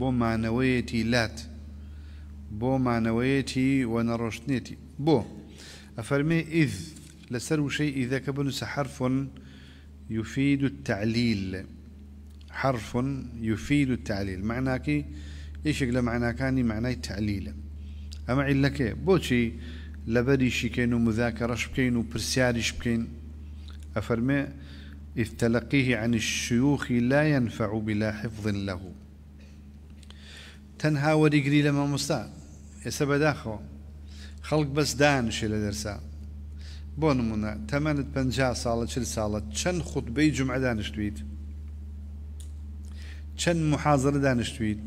بۆ مانەوەیەتی لات بۆ مانەوەیەتی وەنەڕۆشتنێتی بۆ ئەفەرمێ اذ لەسەر وشەی ئیدەکە بنووسە حرف يفيد التعليل حرف يفيد التعليل معناكي ايش لە معناکانی معنای تعلیلە ئەمە عیلەکەی بۆچی لەبەریشی بکەین و مذاکەڕەش بکەین و پرسیاریش بکەین ئەفەرمێ إذ تلقيه عن الشيوخ لا ينفع بلا حفظ له تەنها وەریگری لە مامۆستا ئێستا بەداخەوە خەڵک بەس دانشێ لە دەرسا بۆ نمونە تەمەنت پ ساڵە چل ساڵە چەند خوتبەی جمعە دانیشتیت چەند محازرە دانیشتیت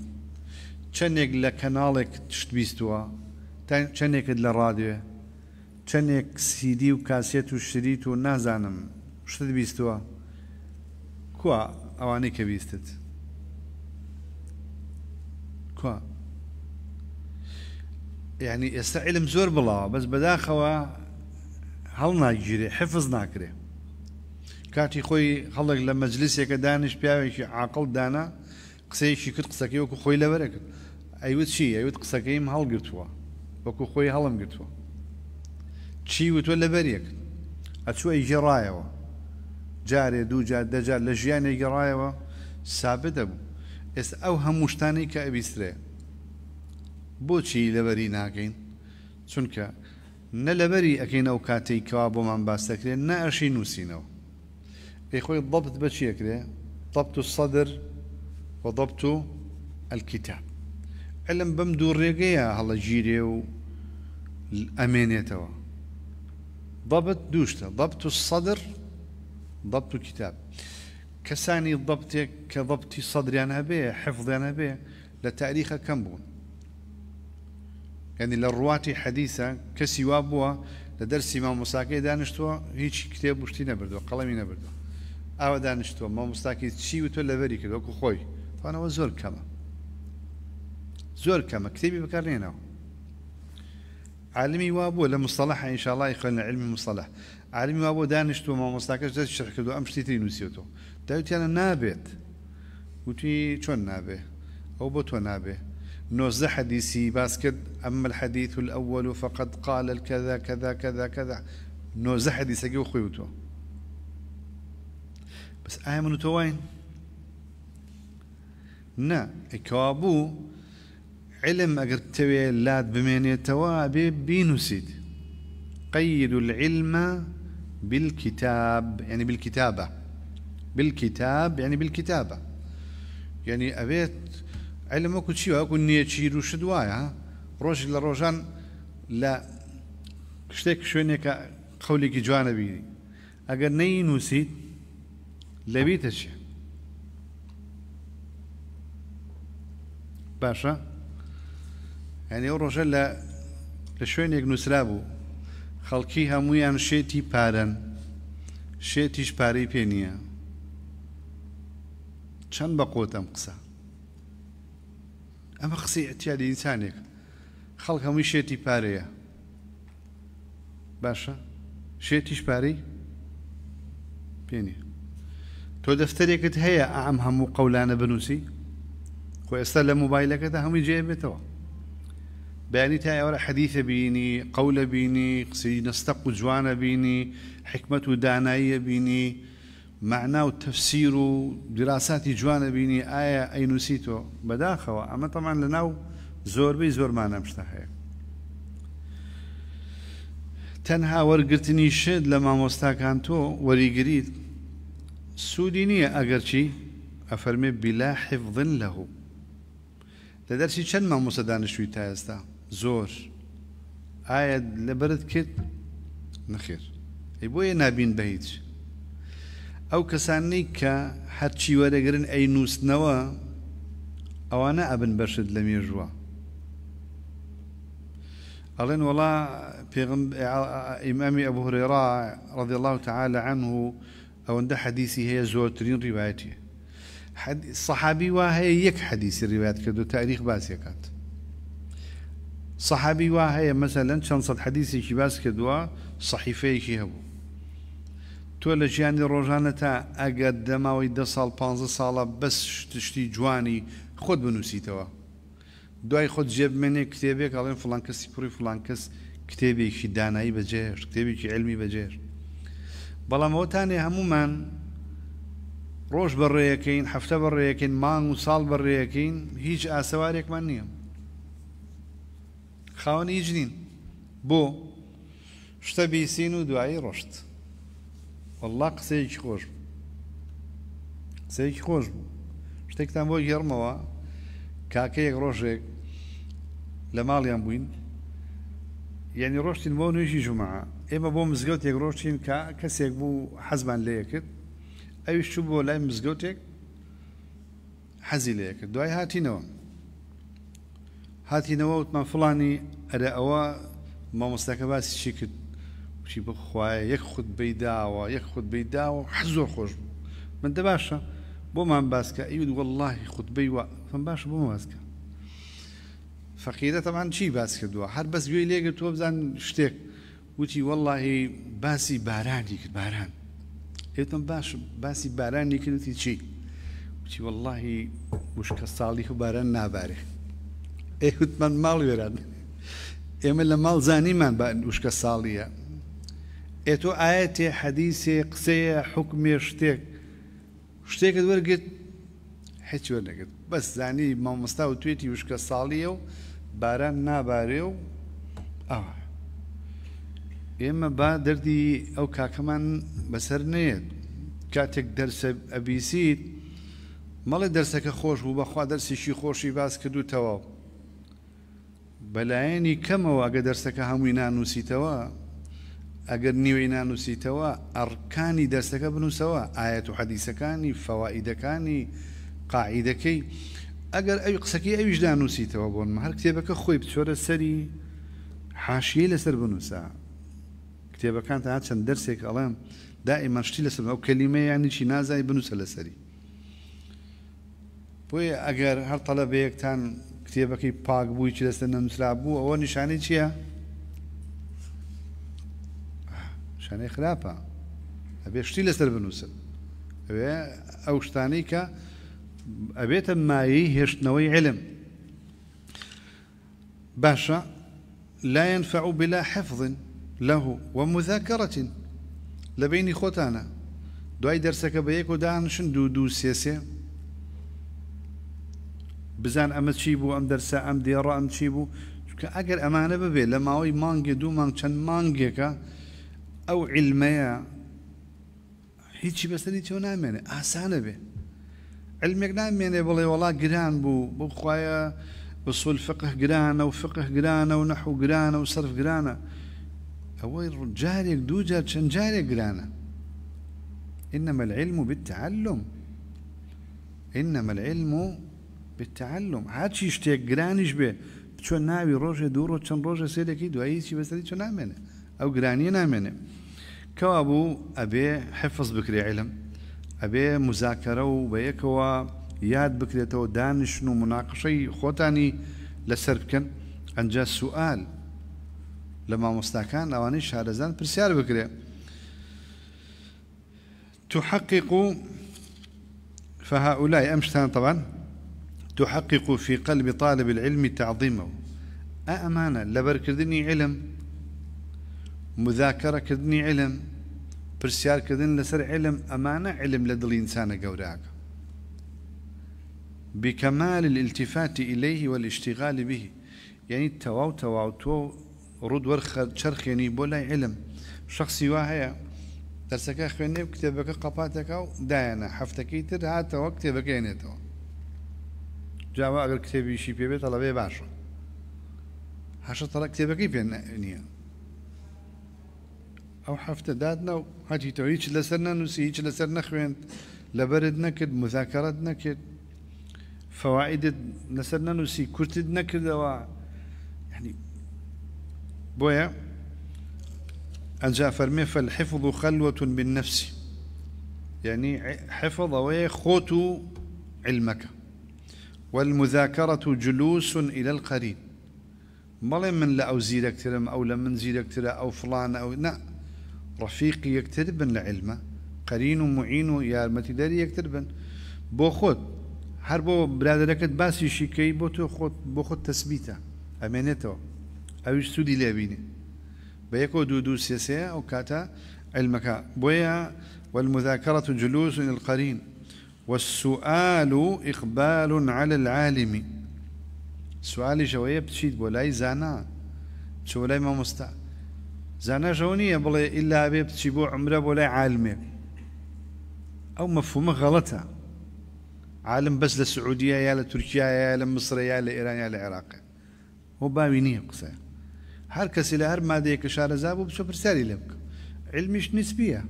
چەندێک لە کەناڵێک تشت بیستووە چەندێکت لە ڕادێ چەندێک سیدی و کاسێت و شریت و نازانم شت بیستووە کووە ئەوانەی کە بیستت کو یعنی ئێستا علم زۆر بڵاوە بەس بەداخەوە هەڵ ناگیرێ حفظ ناکرێ کاتی خۆی هەڵێک لە مەجلسێکە دانیش پیاوێکی عاقل دانا قسەیەکی کرد قسەکەی وەکو خۆی لەبەرە کرد ئەیوت چی ئەیوت قسەکەیم هەڵگرتووە وەکو خۆی هەڵم گرتووە چی وتوە لەبەرێک ئەچوە ئەیگەڕایەوە جارێ دوو جار دەجار لە ژیانێک گەڕایەوە سابە دەبوو ئێستا ئەو هەموو شتانی کە ئەبیسترێ بۆچی لەبەری ناکەین چونکە نە لەبەری ئەەکەین ئەو کاتەی کەوا بۆمان باسەکرێن نە ئەشی نووسینەوە ئەی خۆی ضبط بە چیەکرێ ضبط و سەدر و ضبط و ئەلکیتاب ئەلم بەم دوو ڕێگەیە هەڵە گیرێ و ئەمێنێتەوە ضبط دوشتە ضبط و سەدر ضبط و کتاب كساني ضبطي كضبطي صدري أنا به حفظي أنا به لتاريخ كم بون يعني للرواتي حديثا كسي وابوا لدرس ما مساكي دانشتوا هيش كتاب وشتي نبردو قلمي نبردو أو دانشتوا ما مساكي تشي وتولى بري كده وكو خوي فأنا وزور كما زور كما كتابي بكارنينا علمي وابو لا مصطلح إن شاء الله يخلنا علمي مصطلح علمي وابو دانشتوا ما مساكي دانشتوا أمشتي تري داویتیانە نابێت وتی چۆن نابێ ئەو بۆ تۆ نابێ نۆزدە حەدیسی باس کرد ئەمە الحەدیث الأول فقط قال الكذا كذا كذا كذا نۆزدە حەدیسەگە و خۆی وتۆ بەس ئایا من و تۆ واین نە ئەکەوا بوو علم ئەگەر تەوێ لات بمێنێتەوە بێ بینوسیت قيد العلم بالكتاب يعني بالكتابه بالکتاب یعنی بالکتابە یعنی ئەوێت ئەلمە کوچی وەکو نێچیر و شت وایە ڕۆژی لە ڕۆژان لە شتێک شوێنێکە خەولێکی جوانە بیری ئەگەر نەی نووسیت لەویتە چیە باشە هەنێ ئەو ڕۆژە لە لە شوێنێک نووسرا بوو خەڵکی هەمویان شێتی پارەن شێتیش پارەی پێ نییە چەند بقول تم قصه اما ئەمە قسی ئەتیادی ئینسانێک خەڵک هەمووی شێتی باشا باشە شێتیش پارەی تو تۆ دەفتەرێکت هەیە اعم هەموو قەولانە بنووسی خو ئێستا لە موبایلەکەدا هەمووی جێ بێتەوە بەینی تا ئێوەرە حەدیثە بینی قول بینی قسی نستق و جوانە بینی حکمت و داناییە بینی معنا و تەفسیر و دراساتی جوانە بینی ئایا ئەینوسی تۆ بەداخەوە ئەمە تەمان لە ناو زۆربەی زۆرمانە شتا هەیە تەنها وەرگرتنی شت لە مامۆستاکان تۆ وەریگریت سوودی نییە ئەگەرچی ئەفەرمێ بیلا حفظن لەهوو لە دەرسی چەند مامۆسە دانشوی تا ئێستا زۆر ئایا لەبرت کرد نەخێر ئەی بۆیە نابین بە هیچ او کسانی که هرچی وارد کردن اینوس نوا، آوانه ابن برشد لمیر جوا. الان ولا امام ابو هريرة رضي الله تعالى عنه او عند حديثي هي زوترين روايتي صحابي وهي يك حديث روايات كدو تاريخ باس صحابي وهي مثلا شنصد حديثي شي باس كدو صحيفه شي هبو تۆ لە ژیانی ڕۆژانە تا ئەگە دەماوەی ده ساڵ 15 ساڵە بەس تشتی جوانی خۆت بنووسیتەوە دوای خۆت جێبمێنێ کتێبێک ئەڵێن فلانکەسی پڕی فلانکەس کتێبێکی دانایی بەجێر کتێبێکی ئەلمی بەجێر بەڵام ئەوتانێ هەمومان ڕۆژ بەڕێەکەین هەفتە بەڕێەکەین مانگ و ساڵ بەڕێەکەین هیچ ئاسەوارێکمان نییە خاوەن هیچ نین بۆ شتە بیسین و دوایی ڕۆشت وەڵا قسەیەکی خۆش قسەیەکی خۆش بوو شتێکتان بۆ گەرمەوە کاکەیەک ڕۆژێک لە ماڵیان بووین یعنی ڕۆشتین بۆ نوێژی ژمعە ئێمە بۆ مزگەوت یەک ڕۆشتین کە کەسێک بوو حەزمان لێ کرد ئەویش چوو بۆ لای مزگەوتێک حەزی لێ کرد دوای هاتینەوە هاتینەوە وتمان فڵانی ئەرە ئەوە مامۆستەکە باسی چی کرد چی بخوایە یەک خود بی داوە یەک خود بی داوە حزۆر خۆش بوو من دە باشە بۆمان باسکە ئیود وەلهی خودبی وە من باش بۆ باسکە فەقیرە تەمان چی باس کردووە هەر بەس گوێی لێگر تۆ بزان شتێک وتی وەلهی باسی بارانی کرد باران هێتم باش باسی بارانی کردی چی وتی وەلهی مشکە ساڵی و باران نابارێ ئێ هوتمان ماڵ وێران ئێمە لە ماڵ زانیمان وشکە ساڵیە ئێ تۆ ئاەتێ حەدیسێ قسەیە حکمێ شتێک شتێکت وەرگت هیچ وەرنەگرت بەس زانی مامۆستا و توێتی وشکە ساڵیە و باران نابارێ و ئەوە ئێمە با دەردی ئەو کاکەمان بەسەر نێت کاتێک دەرسە ئەبیسیت مەڵێ دەرسەکە خۆش بوو بەخوا دەرسیشی خۆشی باس کردوتەوە بەلایەنی کەمەوە ئەگە دەرسەکە هەمووی نانووسیتەوە ئەگەر نیوەی نانووسیتەوە ئەڕکانی دەستەکە بنووسەوە ئاەت و حەدیسەکانی فەوائیدەکانی قاعیدەکەی ئەگەر ئەوی قسەکەی ئەویشدا نووسیتەوە بۆن هەر کتێبەکە خۆی بچۆرە سەری حاشیەی لەسەر بنووسە کتێبەکان تا چەند دەرسێک ئەڵام دائیمەشتی لەسەر ئەو کەلیمەیانیشی نازای بنووسە لەسەری بۆی ئەگەر هەر تەلە بەیەکتان کتێبەکەی پاک بووی چ لەسەر نەنووسرا بوو ئەوە نیشانەی چییە؟ خانەی خراپە ئەبێ شتی لەسەر بنووسن ئەوێ ئەو شتانی کە ئەبێتە مایی هێشتنەوەی علم باشا لا ينفع بلا حفظ له ومذاكرة لبين خوتانا دوای دەرسەکە بە یەک و دانشن دو دو سێسێ بزان ئەمە تشيبو ام ئەم ام ئەم ام تشيبو چی بوو چکە ئەگەر ئەمانە ببێ لە ماوەی مانگێ دوو مانگ چەند ئەو علمەیە هیچی بەسەری تۆ نامێنێ ئاسانە بێ علمێک نامێنێ بڵێ وڵا گران بوو بخوایە بسول فقه گرانە و فقه گرانە و نەحو گرانە و سرف گرانە ئەوەی جارێک دوو جار چەند جارێک گرانە إنما العلم بالتعلم إنما العلم بالتعلم هاد شي شتێک گرانیش بێ چۆن ناوی ڕۆژێ دوو ڕۆ چەند ڕۆژە سێرێکی دوایی چی بەسەری چۆ نامێنێ او گرانیە نامێنێ کەوا ابي حفظ بكري علم ابي مذاكره وبيكوا ياد یەکەوە یاد بکرێتەوە دانیشن و مناقشەی خۆتانی لەسەر بکەن ئەنجا سوال لە مامۆستاکان ئەوانەی شارەزان برسيار بكري تحقق فهؤلاء أمشتان طبعا تحقق في قلب طالب العلم تعظيمه أأمانة لبركردني علم مذاكرة کردنی علم پرسیارکردن لسر علم أمانة علم لدى الإنسان قوراك بكمال الالتفات إليه والاشتغال به يعني تواو تواو تواو رد ورخ شرخ يعني بولا علم شخصي واهيا درسك أخواني كتابك قباتك أو داينا حفتكي تر هاتا وكتابك يعني تواو جاوا أقل كتابي شي بيبي طلبي باشا هاشا طلب كتابك بيبي او حفته دادنا و تو تۆ لسرنا لەسەر نەنووسی لسرنا لەسەر لبرد نكد مذاكرات نكد فوائد فەوائدت لەسەر نەنووسی نكد نەکردەوە يعني ینی بۆیە ئەجا فرمي فالحفظ خلوة بالنفس يعني حفظ ئەوەیە خۆت علمك والمذاكرة جلوس إلى القرين بڵێ من أو ئەو زیرەکترم أو لمن من زیرەکترە أو فلان أو نعم رفيقي يكتربن لعلمه قرين معين يا متداري يكتربن بو خود هر بو برادركت باسي شيكي بو تو خود بو خود تثبيته امانته اوش سودي لابينه بيكو دو دو سيسي او كاتا علمك بويا والمذاكرة جلوس القرين والسؤال إقبال على العالم سؤال شوية بتشيد بولاي زانا شولاي ما مستعد زانا جونية بلا إلا أبي بو عمره بلا عالمي أو مفهومة غلطة عالم بس للسعودية يا لتركيا يا لمصر يا لإيران يا للعراق هو باوينية قصة هر كسي لهر مادة كشار زابو بشو برسالي لبك علمش نسبية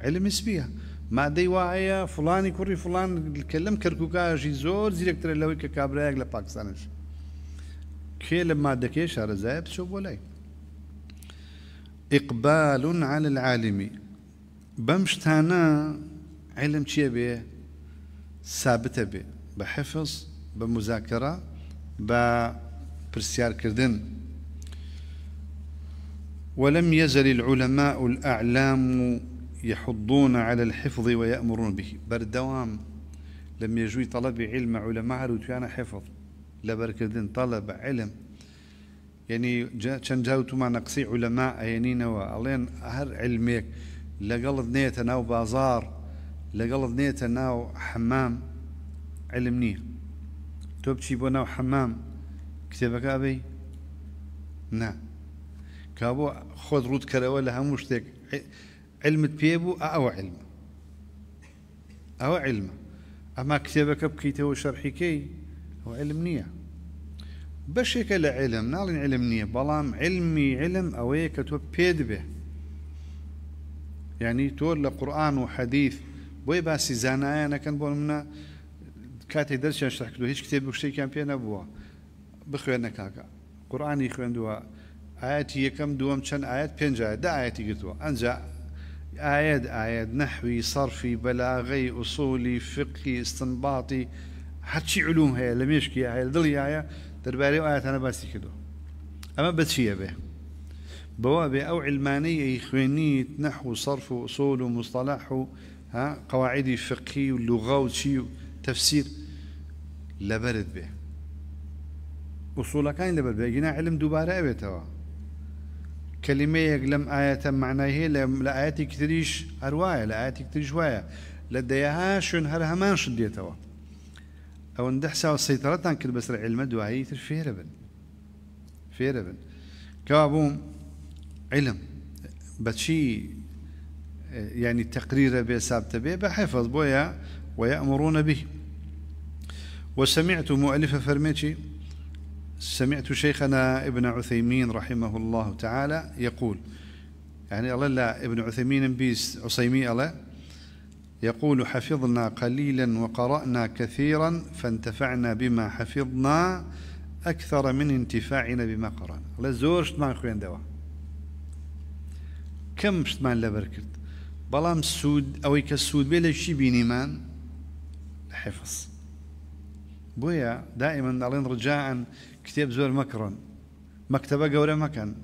علم نسبية ماده وایە فلانی کوڕی فلان کە كركوكا کەرککاژی زور زیرەکترە لەوەی کە کابراایەک لە پاکستانش کێ لە مادەکەی شارەزایە بچۆ بۆ إقبال على العالم بمشتانا علم چیە بێ ثابت بێ بحفظ بمذاكرة ببرسيار كردن ولم يزل العلماء الأعلام يحضون على الحفظ ويأمرون به بردوام لم يجوي طلب علم علماء روتيانا حفظ لبركردن طلب علم يعني كان جاوتو معنا قصي علماء عينينا وعلين هر علميك لقل ذنيتا ناو بازار لقل ذنيتا ناو حمام علمني توبشي بو ناو حمام كتابك أبي نا كابو خود رود كروا لهم وشتك علمت بيبو أو علم أو علم أما كتابك بكيته وشرحي كي هو علمنيه بشكل علم نالين علمني بلام علمي علم أويك تو بيد به يعني تور القرآن وحديث بوي باس زنايا أنا كان بقول منا كاتي درس يعني شرحت له هيش كتاب بخشي كان بينا بوا بخوينا كاكا القرآن يخوين دوا آيات يكم دوام شن آيات بينجا ده آيات يقدوا أنجا آيات آيات نحوي صرفي بلاغي أصولي فقهي استنباطي حتى علوم هي لم يشكي هي ضل هي دەربارەی و أنا باسی كدو ئەمە بس بێ بەوە بێ ئەو علمانەی خوێنیت نەح و صرف و سۆل و مستەلاح و قواعدی فقی و لوغا و چی و تەفسیر لەبەرت بێ وصولەکان لەبەر بێگینا علم دووبارە ئەوێتەوە کەلیمەیەک لەم آية معنای هي لە ئاەتی کتریش هەروایە لە ئاەتی کتریش وایە لە دەیەها شوێن هەر هەمان شت دێتەوە او ندحسا والسيطرة تنكل بس رعي المد وعي فيربن فيربن كابوم علم بتشي يعني تقرير به به بحفظ بويا ويأمرون به وسمعت مؤلف فرميتي سمعت شيخنا ابن عثيمين رحمه الله تعالى يقول يعني الله لا ابن عثيمين بيس عصيمي الله يقول حفظنا قليلا وقرأنا كثيرا فانتفعنا بما حفظنا أكثر من انتفاعنا بما قرأنا الله زور شتمان خوين دوا كم شتمان لبركت بلام سود أو كسود بلا شي بينيمان حفظ بويا دائما نعلن رجاء كتاب زور مكرن مكتبة قورة مكان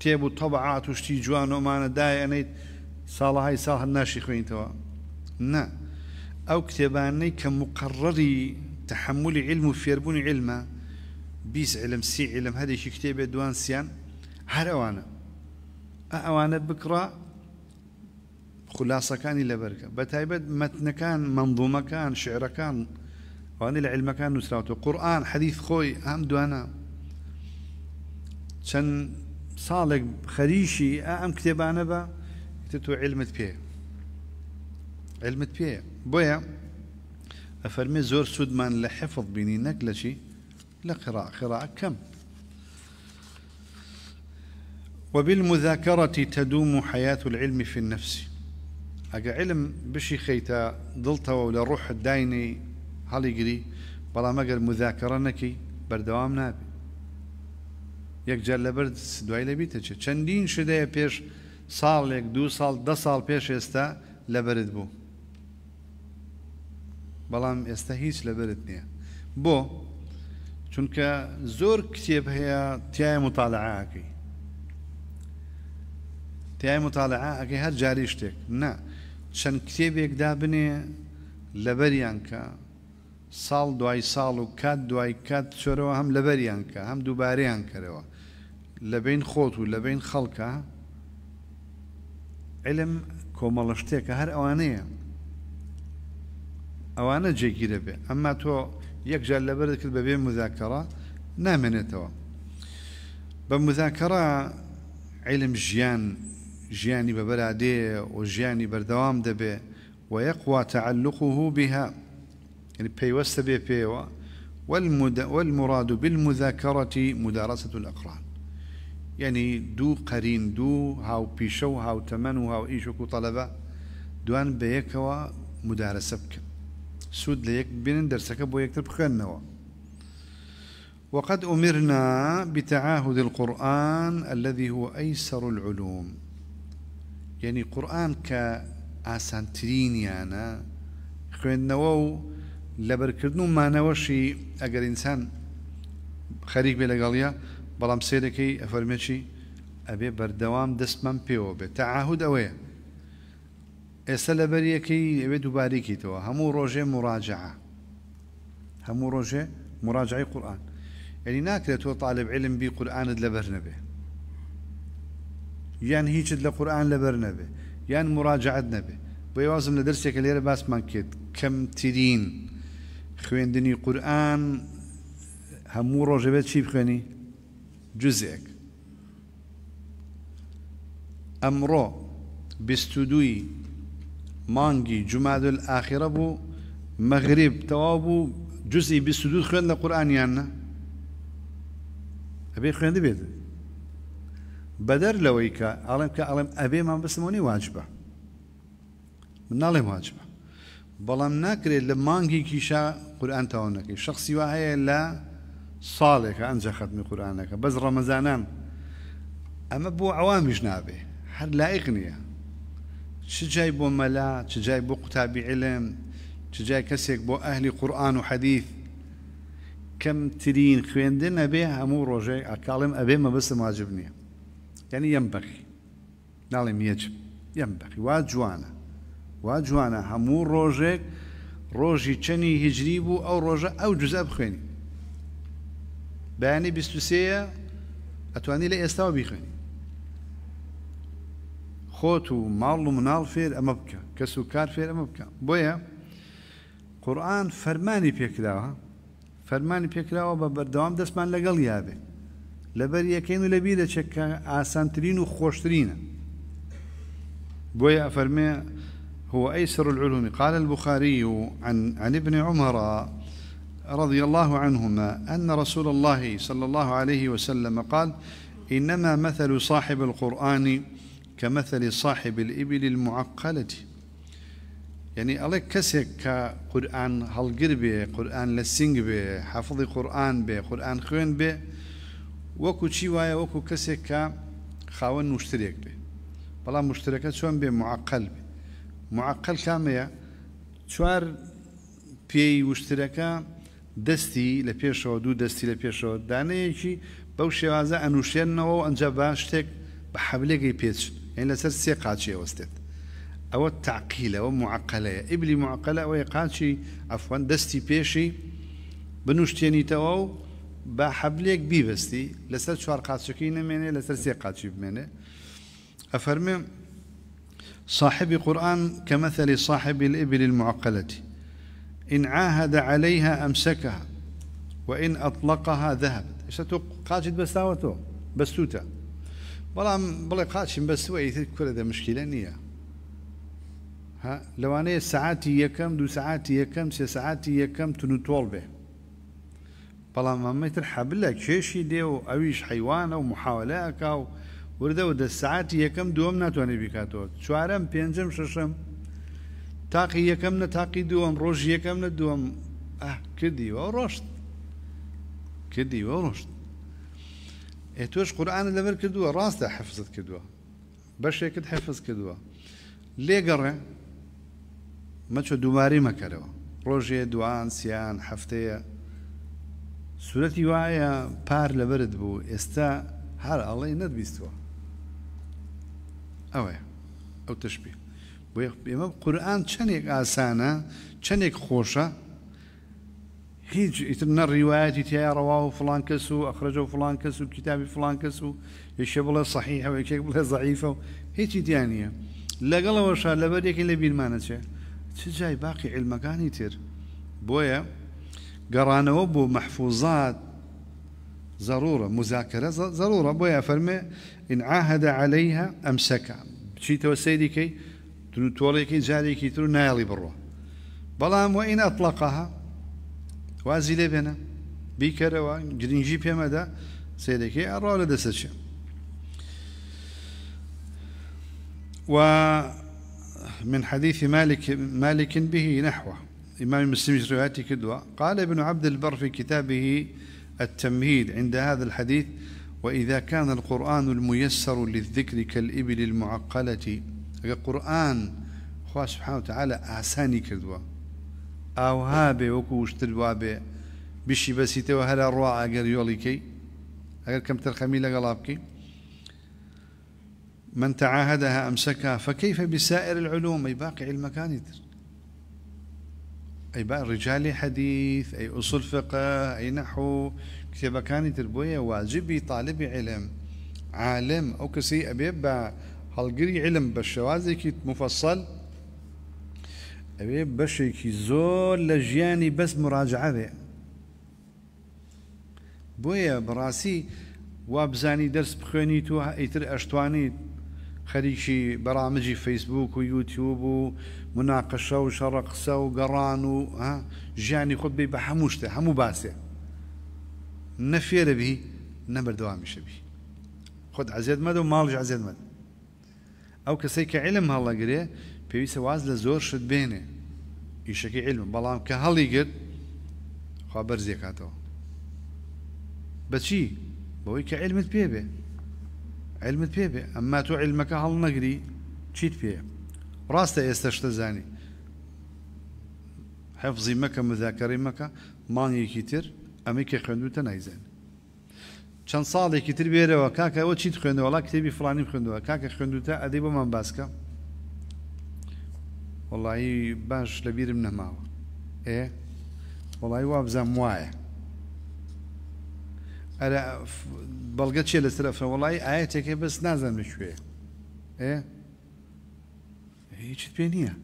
كتاب وطبعات وشتي جوان ومانا داي أنا صالة هاي صالة الناشي خوين توا او كتاباني كمقرري تحمل علم فيربون علم بيس علم فێربوونی علمە بیس علم سی علم اوانا اوانا بكرا خلاصة كان ئەوانە بركة خلاصەکانی لەبەرکە منظومه كان مەتنەکان كان وان العلم كان نسراته قران حديث خوي خۆی دوانا دوانە صالح خريشي ام ئەم انا با تۆ علمت بيه علمت بيه بويا أفرمي زور سودمان لحفظ بيني نقلشي لقراءة قراءة كم وبالمذاكرة تدوم حياة العلم في النفس أجا علم بشي خيتا ضلتا ولا روح الدايني هالي قري بلا ما قال مذاكرة نكي بردوام نابي جل برد دوای لبيتا چێت چەندین بيش پێش ساڵێک دو ساڵ دا ساڵ بيش يستا لبرد بو بەڵام ئێستا هیچ لەبرت نییە بۆ چونکە زۆر کتێب هەیە تایە مطالعاکەی تایە مطالعاکەی هەر جاری شتێک نه چەند کتێبێکدا بنێ لەبەریان کە ساڵ دوای ساڵ و کات دوای کات چۆرەوە هەم لەبەریان کە هەم دووبارەیان کەرەوە لە بین خۆت و لە بین خەڵکە علم کۆمەڵە شتێکە هەر ئەوانەیە ئەوانە جێگیرە بێ ئەمما تۆ یەکجار لبردك ببي مذاكرة نامێنێتەوە بە مذاکەڕە عیلم ژیان ژیانی بەبەرادێ و ژیانی وجياني بردوام دبى ويقوى تعلقه بها يعني بي بێ والمد والمراد بالمذاكرة مدارسة الأقران يعني دو قرين دو هاو بيشو هاو تمن هاو إيشوكو طلبة دوان بيكوا مدارسة بكن سود ليك بين درسك بو يكتر یەکتر وقد أمرنا بتعاهد القرآن الذي هو أيسر العلوم يعني قرآن كأسانترين يعني خوێندنەوە لەبەرکردن كردنو ما نوشي ئینسان إنسان خريق بلا بەڵام بلام سيركي أفرمشي أبي بردوام دسمان بيو بتعاهد أويه ئێستا لە بەریەکەی ئەوێ دووباریکیتەوە هەموو ڕۆژێ مراجعە هەموو ڕۆژێ مراجعی قورآن ئەنی ناکرێت تۆ طالب علم بی قورآانت لەبەر نەبێ یان هیچت لە قورآن لەبەر نەبێ یان مراجعت نەبێ بۆ وازم لە دەرسێکە لێرە باسمان کرد کەمترین خوێندنی قورآن هەموو ڕۆژەبێت چی بخوێنی جزێک ئەمڕۆ بیست دووی مانگی جومادل ئاخرە بوو مەغریب تەواو بوو جزئی بیسودود خوێن لە قورآانیانە ئەبێ خوێن بێت بەدەر لەوەی کە ئاڵم کە ئەڵم ئەبێمان بسممەوەنی واجبە من ناڵێم واجبە بەڵام ناکرێت لە مانگی کیشا قورآان تاوا نەکەی شخصی وا هەیە لە ساڵێکە ئەنج خەتمی قورآانەکە بەس ڕەمەزانان ئەمە بۆ ئەوامیش نابێ هەر لایق نییە چ جای بۆ مەلا چ جای بۆ قوتابی علم چ جای کەسێک بۆ ئەهلی قورآن و حەدیث کەمترین خوێندن ئەبێ هەموو ڕۆژەی ئەکاڵم ئەبێ مەبەستە ماجب نییە یعنی یەم بەخی ناڵێم یەجب یەم بەخی وا جوانە وا جوانە هەموو ڕۆژێک ڕۆژی چەنی هجری بوو ئەو ڕۆژە ئەو جزە بخوێنی بەیانی بیستوسەیە ئەتوانی لە ئێستا بخوێنی خۆت و ماڵ و مناڵ فێر فير أمبكا بويا قرآن فرماني فێر فرماني بکە ببردوام قورآن فەرمانی پێکراوە فەرمانی پێکراوە بە بەردەوام دەستمان لەگەڵ یابێ لەبەر یەکەین و هو أيسر العلوم قال البخاري عن, عن ابن عمر رضي الله عنهما أن رسول الله صلى الله عليه وسلم قال إنما مثل صاحب القرآن كمثل صاحب الإبل المعقلة يعني الله كسك كقرآن هلقر بي قرآن لسنج بي حفظ قرآن بي قرآن خوين بي وكو چي وايا وكو كسك خاون مشترك بي بلا مشتركة شون بي معقل بي معقل كامية چوار پێی وشترەکە دەستی لە پێشەوە دوو دەستی لە پێشەوە دانەیەکی بەو شێوازە ئەنووشێنەوە ئەنج باش شتێک بە حەبلێکی پێچن يعني لسر سيقات شيء وستت او تعقيله ومعقله ابلي معقله ويقات شيء عفوا دستي بيشي بنوشتيني تواو بحبليك حبليك بيبستي لسر شوار قات شكينا ميني لسر سيقات شيء بميني أفرمي صاحب قرآن كمثل صاحب الإبل المعقلة إن عاهد عليها أمسكها وإن أطلقها ذهبت إيش تقول قاتشت بس توتا بەڵام بڵێ قاچین بەسووە ئیتر کورە دە مشکیلە نییە لەوانەیە سعاتی یەکەم دو سعاتی یەکەم سێ سعاتی یەکەم تون و تۆڵ بێ بەڵام ئەمەتر حەبلە کێشی دێ و ئەویش حیوانە و محاولەکە و وردەەوە دە سعاتی یەکەم دووەم ناتوانێت بیکاتەوە چوارەم پێنجم ششم تاقی یەکەم نە تاقی دووەم ڕۆژ یەکەم نە دووەم کردیوە ڕۆشت کردیوە ڕۆشت تۆش قورآانە لەبەر کردووە ڕاستە حفزت کردووە بەشێکت حفز کردووە لێگەڕێ مەچۆ دووباری مەکەرەوە ڕۆژێ دوان سیان هەفتەیە سوەتی وایە پار لەبرت بوو ئێستا هەر ئەڵی نەتبیستوە ئەوەیە ئەو تشبی بۆ ئێمە قورآان چندێک ئاسانە چندێک خۆشە هیچ ئیترنە الروايات تیا رواه فلان کەس و ئەخرەجە فلان کەس و کتابی فلان کەس و یشە بڵێ سەحی هەوەکێک بڵێ زعیفە و هیچی دیان نیە لەگەڵەوەش لەبەرێکی لە بیرمانە چێ چ جای باقی علمەکانی تر بۆیە گەڕانەوە بۆ محفوظات ضرورة مذاكرة ضرورة بويا فرمي إن عاهد عليها أمسكها بشيت وسيدي كي تولي كي جاري كي تو نايلي بروا بلام وإن أطلقها وازی لێ بێنە بیکەرەوە گرنگی پێمەدا سیرێکی ئەڕا لە دەسەچێ و من حديث مالك مالك به نحوه إمام مسلم روايته كدوة قال ابن عبد البر في كتابه التمهيد عند هذا الحديث وإذا كان القرآن الميسر للذكر كالإبل المعقلة القرآن خواه سبحانه وتعالى أحساني كدوة ئاو هابێ وەکو شتر وابێ بشی بەسییتەوە هەرا ڕوا ئەگەر یۆڵیکەی ئەگەر کەم تەرخەمی لەگەڵا بکەی من تعاهدها أمسكها فكيف بسائر العلوم أي باقي علمكان تر أي باقي رجال حديث أي أصول فقه أي نحو كتابة كان تربوية واجبي طالب علم عالم أو كسي أبيب هل علم بالشوازك مفصل ئەوێ بەشێکی زۆر لە ژیانی بەس مراجعەبێ بۆیە بڕاستی وابزانی دەرس بخوێنی تو ئیتر ئەشتوانیت خەریکی بەرامجی فەیسبوک و یوتیوب و مناقەشە و شەڕە قسە و گەڕان و ژیانی خۆت بێ بە هەموو شتە هەموو باسێ نەفێرەبی نەبەردەوامیشەبی خۆت عزیێت مەدە و ماڵژ عزیێت من ئەو کەسێک کە عیلم هەڵەگرێ پێویستە واز لە زۆر شت بێنێ ئیشەکەی علم بەڵام کە هەڵی گرت خوا بەرزێکاتەوە بەچی بەوەی کە علمت پێ بێ علمت پێ بێ ئەمما تۆ علمەکە هەڵ نەگری چیت پێە ڕاستە ئێستا شتە زانی حفزی مەکە مذاکەڕی مەکە مانیەکی تر ئەمەی کە خوێندوتە نایزان چەند ساڵێکی تر بێرەوە کاکەەوە چیت خوێندەوەڵا کتێبی فلانی خوێندەوە کاکە خوێندوتە ئەدەی بۆمان باسکە وڵایی باش لەبیرم نەماوە ئێ وڵی وابزان وایە ئەرە بەڵگە چێ لە سرەفە وڵی ئاەتێکی بەس نازان لەکوێ ئێ هیچت پێ نییە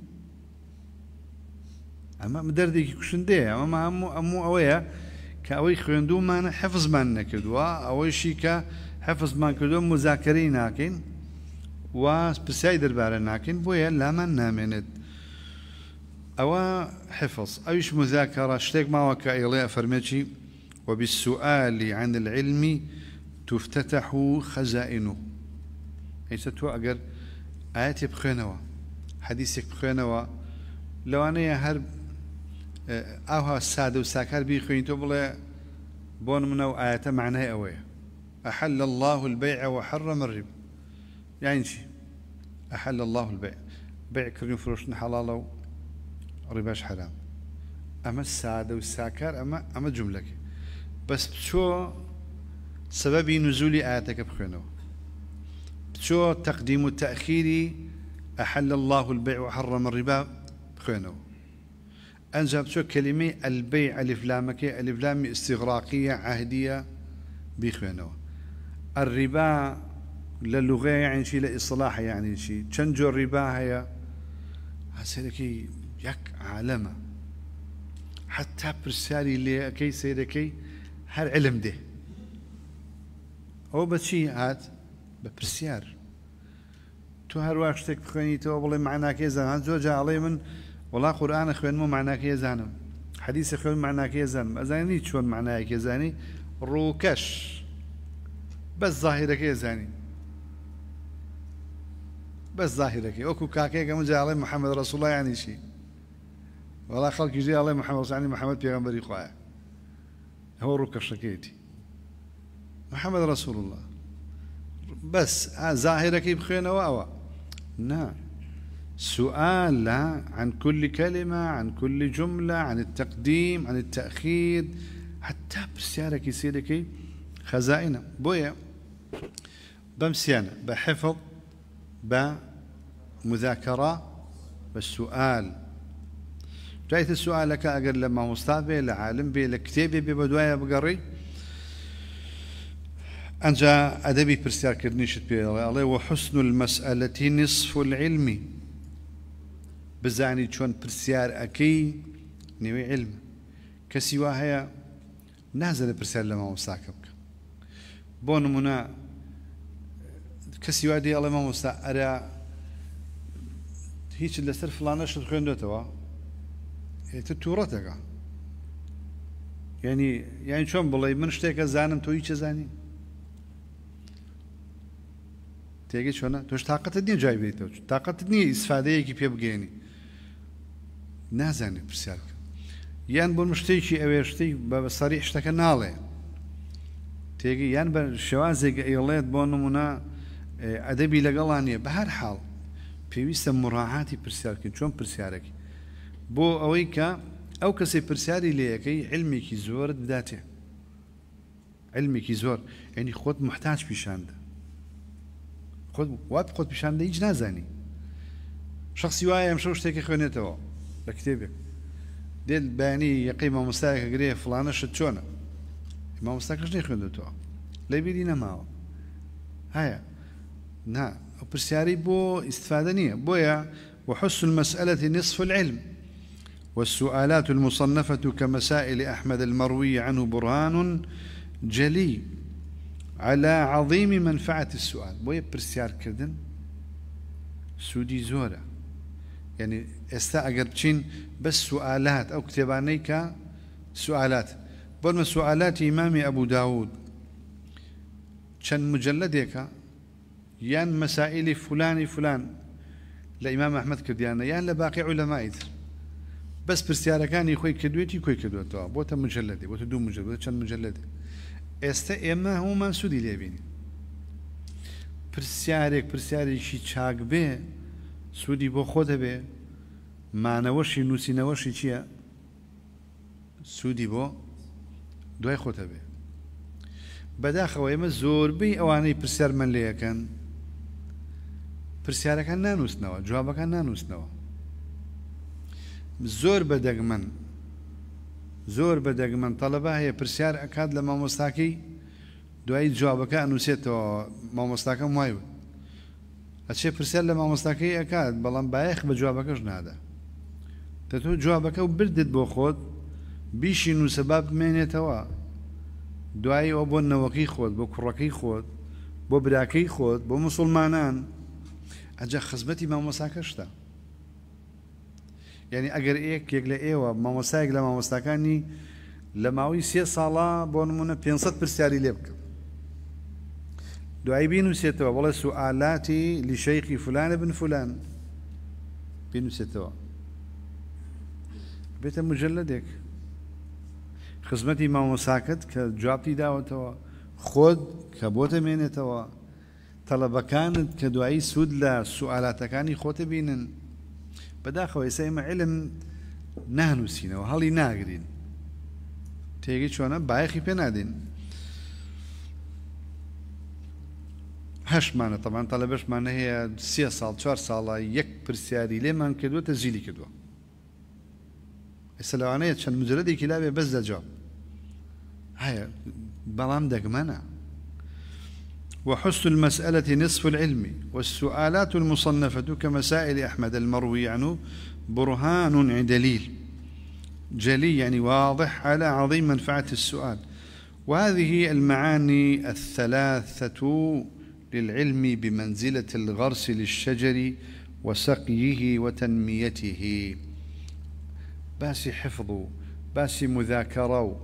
ئەمە دەردێکی کوشندەیە ئەمە هەموو ئەموو ئەوەیە کە ئەوەی خوێندومانە حەفزمان نەکردووە ئەوەیشی کە حەفزمان کردووە مزاکەری ناکەین و پرسیای دەربارە ناکەین بۆیە لامان نامێنێت أو حفظ أيش مذاكرة شتيك ما وكا إليه فرمتي وبالسؤال عن العلم تفتتح خزائنه أي ستو أجر آيات بخينوا حديثك بخينوا لو أنا هرب آه، أوها السادة وساكر بيخوين تبلي بون منو آيات معناه أوي أحل الله البيع وحرم الرب يعني شي أحل الله البيع بيع كريم فروشن حلاله رباش حرام اما السادة والساكر اما اما جمله بس شو سبب نزول اياتك بخنو شو تقديم التاخير احل الله البيع وحرم الربا بخوێنەوە ئەنج البيع ألف لامك ألف لام استغراقيه عهديه بخنو الربا للغه يعني شيء لاصلاح يعني شيء تنجو الربا هي هسه یەک عالەمە حتا پرسیاری لێ ئەەکەی سیرەکەی هەر علم دێ ئەو بەچی هات بە پرسیار تو هەروە شتێک بخوێنیتەوە بڵێ معناکەی زانان زۆر جاڵێ من وڵا قورآانە خوێنمە معناکەی زانم حەدیسە خوێن معناکەی زانم ئەزانی چۆن معنایەکە زانی ڕووکەش بەس زاهیرەکەی زانی بەس زاهیرەکەی وەکو کاکەیەکە من جاڵێ محەممەد ڕسوڵایانیشی والله خلقي زي الله محمد صلى محمد پیغمبری خواه هو رو شكيتي محمد رسول الله بس آه، ظاهرة كيف بخينا واوا نعم سؤال لا عن كل كلمة عن كل جملة عن التقديم عن التأخير حتى بسيارك يسيرك خزائنة بويا بمسيانة بحفظ بمذاكرة بالسؤال جايت السؤال لك لە لما مصطفي لعالم بي لكتابي لە کتێبێ بێ بە دوایە بگەڕی ئەجا ئەدەبی پرسیارکردنیشت پێڵێ ئەڵێ نصف العلم بزاني شون پرسیار أكي نوي علم كسيوا هيا نازل نازەنە لما مصطفي مامۆستاکە بکە بۆ نمونە کەسی وا دی ئەڵێ مامۆستا ئەرە هیچ لەسەر فلانە شت خوێندێتەوە تە تووڕەتەکە یعنی یان چۆن بڵێ من شتێکە زانم تۆی چە زانی تێگە چۆنە تۆش تااقەتت نیە جای بێتەوە تااقەتت نییە ئیسفادەیەکی پێ بگەێنی نازانێت پرسیارکە یان بۆ شتێکی ئەوێ شتی بە سەری شتەکە ناڵێ تێگە یان بە شێوازێکە ئێڵێت بۆ نمونە ئەدەبی لەگەڵان نیە بە هەر حاڵ پێویستە مڕاحاتی پرسیارکن چۆن پرسیارێکی اويكا او كسي ئەو ليكي علمي كي زور زۆرت علمي كي زور يعني خود محتاج بشاند خود وات خود پیشاندە ايج نازاني شخصی وایە ئەم شەو شتێکی خوێنێتەوە لە باني يقيم مستاك غري مامۆستایەکە شتشونا ما چۆنە شني نەی خوێندەوە لە بیری نەماوە هەیە نا پرسیاری بۆ بو نییە بويا وحسن المسألة نصف العلم والسؤالات المصنفة كمسائل أحمد المروي عنه برهان جلي على عظيم منفعة السؤال بوي پرسیارکردن كردن سودي یعنی يعني ئەگەر بچین بس سوالات أو كتبانيك سوالات بۆمە سؤالات إمام أبو داود چەند مجلد یان مەسائلی فلانی فلان لە ئیمام احمد کردیانە یان لباقي باقی بەس پرسیارەکانی خۆی کردوێتی کۆی کردوێتەوە بۆتە مجللدی بۆتە دوو مجلبێت چەند مجللدی ئێستا ئێمە هەمومان سوودی لێبینی پرسیارێک پرسیارێکی چاک بێ سوودی بۆ خۆ دەبێ مانەوەشی نووسینەوەشی چییە سوودی بۆ دوای خۆتە بێ بەداخەوە ئێمە زۆربەی ئەوانەی پرسیارمەلەکەن پرسیارەکان نانووسنەوە جوابەکان نانووسنەوە زۆر بەدەگمەن زۆر بەدەگمەن تەلەبە هەیە پرسیار ئەکات لە مامۆستاکەی دوایی جوابەکە ئەنووسێتەوە مامۆستاکەم وایە ئەچێ پرسیار لە مامۆستاکەی ئەکات بەڵام بایەخ بە جوابەکەش نادا دە تۆ جوابەکە و بردت بۆ خۆت بیشی نووسەباب بمێنێتەوە دوایی ئەو بۆ نەوەکەی خۆت بۆ کوڕەکەی خۆت بۆ براکەی خۆت بۆ مسلمانان ئەجا خزمەتی مامۆساکەشتە یعنی ئەگەر ئەیەکێک لە ئێوە مامۆسایەک لە مامۆستاکانی لە ماوەی سێ ساڵا بۆ نمونە 500 پرسیاری لێ بکەم دوایی بینوسێتەوە بەڵێ سوعالاتی لیشەیقی فلانە بن فلان بینوسێتەوە بێتە مجلدێک خزمەتی مامۆساکت کە جوابی داوەتەوە خۆت کە بۆتە مێنێتەوە تەلەبەکانت کە دوایی سوود لە سوالاتەکانی خۆتە بینن بەداخەوەی سەمە علم نانووسینەوە هەڵی ناگرین تێگەی چۆنە بایەخی پێ نادین هەشمانە تەمان تا لە بەشمانە هەیە سێ ساڵ چوار ساڵە یەک پرسیاری لێمان کردووە تە زیلی کردووە ئێستا لەوانەیە چەند مجرەدێکی لاوێ بەس دەجواب هەیە بەڵام دەگمەە وحسن المسألة نصف العلم والسؤالات المصنفة كمسائل أحمد المروي عنه برهان دليل جلي يعني واضح على عظيم منفعة السؤال وهذه المعاني الثلاثة للعلم بمنزلة الغرس للشجر وسقيه وتنميته باسي حفظه باسي مذاكره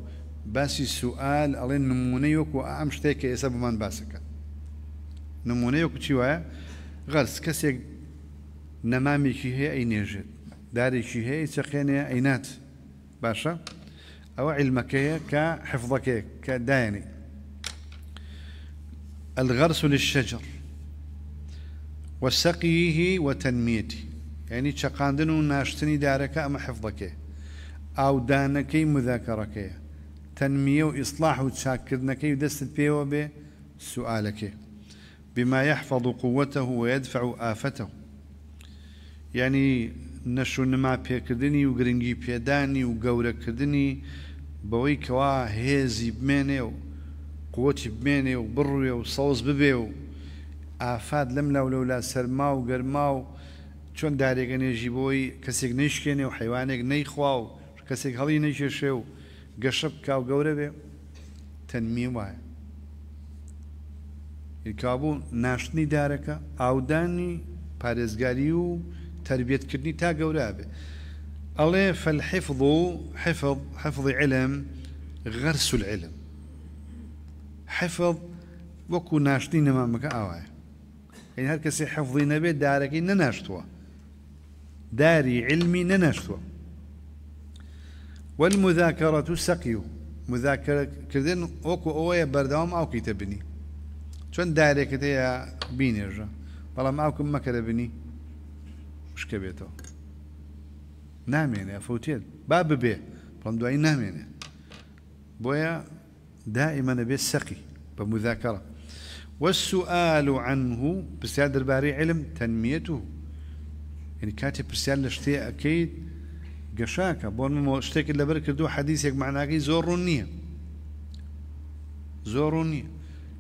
باسي سؤال ألين نمونيك وأعمش يسبب من باسكت نمونەیەک چی وایە غەرس کەسێک نەمامێکی هەیە ئەی نێژێت دارێکی هەیە چەقێنێ ئەینات باشە ئەوە علمەکەیە کە حفظەکەیە کە دایێنێ الغرس للشجر وسقيه وتنميته يعني تشقاندن وناشتني دارك اما حفظك او دانك مذاكرك تنميه واصلاح وتشاكرنك يدست بيه وبي سؤالك بما يحفظ قوته ويدفع آفته يعني نەش و نما پێکردنی و گرنگی پێدانی و گەورەکردنی بەوەی کەوا هێزی بمێنێ و قوتی بمێنێ و بڕوێ و سەوز ببێ و ئافاد لەم لەو لەولا سەرما و گەرما و چۆن دارێگە نێژی بۆی کەسێک نشکێنێ و حیوانێک نەیخوا و کەسێک هەڵی نەیکێشێ و گەشە بکا و گەورە بێ تەنمی وایە کابوو ناشتنی دارەکە ئاودانی پارێزگاری و تربیتکردنی تا گەورە بێ ئەڵێ فەلحفظ و حفظ حفظی علم غرس العلم حفظ وەکو ناشتی نەمامەکە ئاوایە ئەین هەر کەسی حفظی نەبێت دارەکەی نەناشتووە داری علمی نەناشتووە والمذاكرة سقي مذاكرة كذن وكو أوي بردوام أو كتابني چۆن دارێکت هەیە بینێژە بەڵام ئاکم مەکەرە بنی شکە بێتەوە نامێنێ فوتێت با ببێ پڵم دوایی نامێنێ بۆیە دائما نەبێ سەقی بە مذاکەڕە والسؤال عنه برسال درباري علم تنميته يعني كاتب برسال لشتي أكيد قشاكا بون مو اشتكي لبرك دو حديثك معناكي زورونية زورونية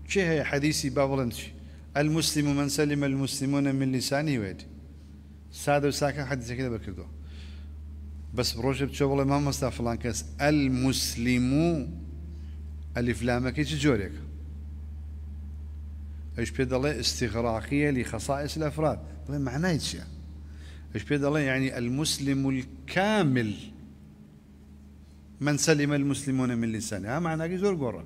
چه هەیە حديثي با المسلم من سلم المسلمون من لسانی وێت ساده و ساکە حەدیسەکەدا بس بەس ڕۆژێ بچۆ ما مامەستا فلان کەس المسلم و ئەلیفلامەکەی چ جۆرێکە ايش الله استغراقية لخصائص الأفراد بلا معناه يتشي ايش الله يعني المسلم الكامل من سلم المسلمون من لسانه ها معناه زور قرن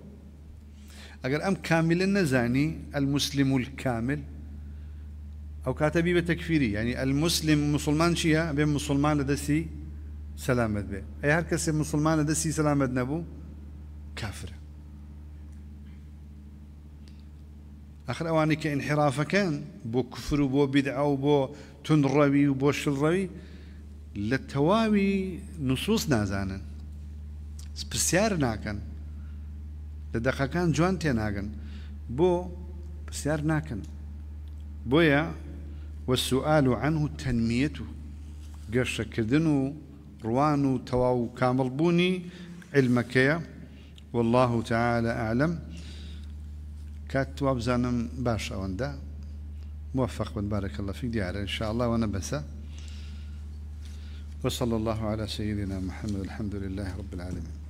اگر ام کاملە نەزانی المسلم الكامل او کاتەبی بە تەکفیری ینی المسلم مسلمان چییە بێ مسلمان لە سلامت سەلامت بێ هر هەر مسلمان لە سلامت نبو نەبوو اخر ئەخر ئەوانی کە ئینحرافەکەن بو کوفر و بۆ بیدعا و بۆ تونڕەوی و بۆ شڕەوی لە تەواوی نوسوس نازانن پرسیار ناکەن لە دەقەکان جوان تێناگەن بو پرسیار ناكن بۆیە وەسوال عنه تنميته قرش كدنو روانو تواو كامل بوني علمك يا والله تعالى أعلم كات تواب باشا وندا موفق بن بارك الله فيك ديارة إن شاء الله وأنا بس وصلى الله على سيدنا محمد الحمد لله رب العالمين